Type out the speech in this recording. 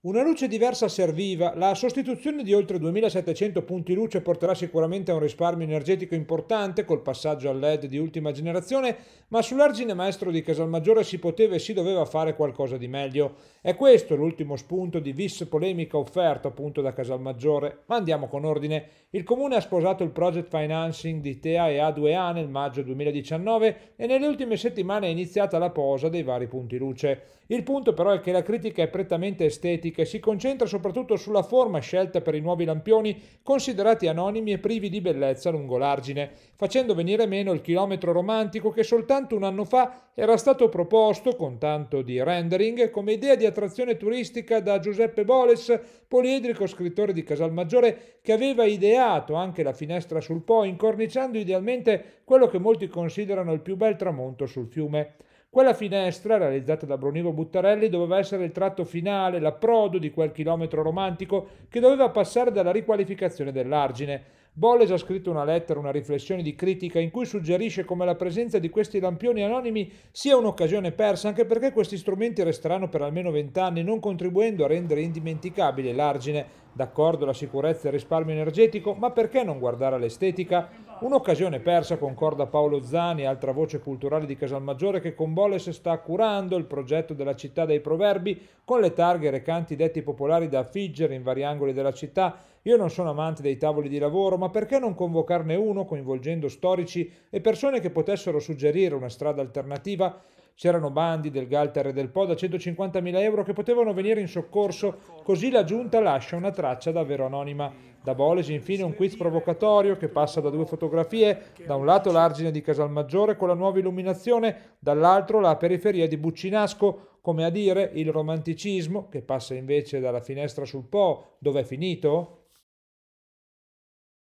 Una luce diversa serviva, la sostituzione di oltre 2700 punti luce porterà sicuramente a un risparmio energetico importante col passaggio al LED di ultima generazione, ma sull'argine maestro di Casalmaggiore si poteva e si doveva fare qualcosa di meglio. È questo l'ultimo spunto di vis polemica offerto appunto da Casalmaggiore, ma andiamo con ordine. Il comune ha sposato il project financing di TEA e A2A nel maggio 2019 e nelle ultime settimane è iniziata la posa dei vari punti luce. Il punto però è che la critica è prettamente estetica che si concentra soprattutto sulla forma scelta per i nuovi lampioni considerati anonimi e privi di bellezza lungo l'argine, facendo venire meno il chilometro romantico che soltanto un anno fa era stato proposto con tanto di rendering come idea di attrazione turistica da Giuseppe Boles, poliedrico scrittore di Casalmaggiore, che aveva ideato anche la finestra sul Po, incorniciando idealmente quello che molti considerano il più bel tramonto sul fiume. Quella finestra, realizzata da Bronivo Buttarelli, doveva essere il tratto finale, l'approdo di quel chilometro romantico che doveva passare dalla riqualificazione dell'argine Bolles ha scritto una lettera, una riflessione di critica in cui suggerisce come la presenza di questi lampioni anonimi sia un'occasione persa anche perché questi strumenti resteranno per almeno vent'anni non contribuendo a rendere indimenticabile l'argine. D'accordo la sicurezza e il risparmio energetico, ma perché non guardare all'estetica? Un'occasione persa, concorda Paolo Zani, altra voce culturale di Casalmaggiore che con Bolles sta curando il progetto della città dei proverbi con le targhe recanti detti popolari da affiggere in vari angoli della città io non sono amante dei tavoli di lavoro, ma perché non convocarne uno coinvolgendo storici e persone che potessero suggerire una strada alternativa? C'erano bandi del Galter e del Po da 150.000 euro che potevano venire in soccorso, così la giunta lascia una traccia davvero anonima. Da Bolesi infine un quiz provocatorio che passa da due fotografie, da un lato l'argine di Casalmaggiore con la nuova illuminazione, dall'altro la periferia di Buccinasco, come a dire il romanticismo che passa invece dalla finestra sul Po, dove è finito?